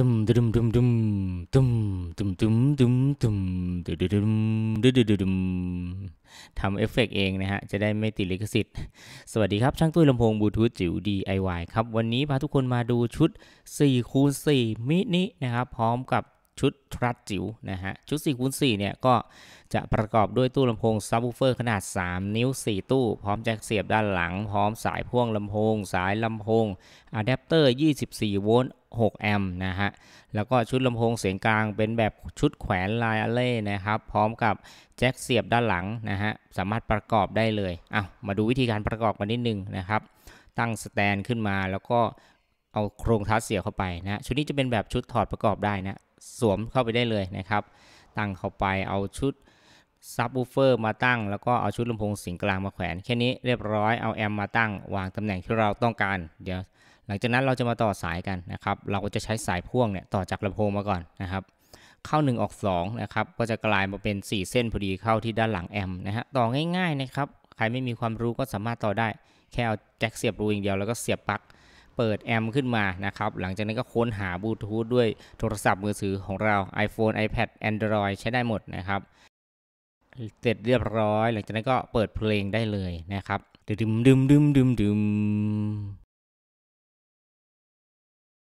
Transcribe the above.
ตึมตึมตึมตึมตึมตึมตึมตึมตึมตึมตึมตึมตึมตึมทำเอฟเฟกเองนะฮะ จะได้ไม่ติด ลิขสิทธิ์สวัสดีครับ ช่างตุ้ยลำโพงบลูทูธจิ๋ว DIY ครับ วันนี้พาทุกคนมาดูชุด 4 คูณ4มินินะครับ พร้อมกับชุดทรัสจิ๋วนะฮะ ชุด4คูณ4เนี่ยก็จะประกอบด้วยตู้ลำโพงซับวูเฟอร์ขนาด 3 นิ้ว 4 ตู้ พร้อมแจ็คเสียบด้านหลัง พร้อมสายพ่วงลำโพง สายลำโพงอะแดปเตอร์24โวลต์6แอมป์นะฮะ แล้วก็ชุดลำโพงเสียงกลางเป็นแบบชุดแขวนลายอะเล่นะครับ พร้อมกับแจ็คเสียบด้านหลังนะฮะ สามารถประกอบได้เลยเอามาดูวิธีการประกอบกันนิดนึงนะครับ ตั้งสแตนขึ้นมา แล้วก็เอาโครงทัดเสียบเข้าไปนะชุดนี้จะเป็นแบบชุดถอดประกอบได้นะสวมเข้าไปได้เลยนะครับ ตั้งเข้าไปเอาชุดซับวูเฟอร์มาตั้งแล้วก็เอาชุดลำโพงสิงกลางมาแขวนแค่นี้เรียบร้อยเอาแอมมาตั้ง วางตำแหน่งที่เราต้องการ เดี๋ยว หลังจากนั้นเราจะมาต่อสายกันนะครับ เราก็จะใช้สายพ่วงเนี่ยต่อจากลำโพงมาก่อนนะครับ เข้า1ออก2นะครับ ก็จะกลายมาเป็น 4 เส้นพอดีเข้าที่ด้านหลังแอมนะฮะต่อง่ายๆนะครับใครไม่มีความรู้ก็สามารถต่อได้แค่เอาแจ็คเสียบรูอย่างเดียวแล้วก็เสียบปลั๊กเปิดแอมขึ้นมานะครับ หลังจากนั้นก็ค้นหาบลูทูธด้วยโทรศัพท์มือถือของเรา iPhone iPad Android ใช้ได้หมดนะครับ เสร็จเรียบร้อย หลังจากนั้นก็เปิดเพลงได้เลยนะครับ ดึมดึมดึมดึมดึม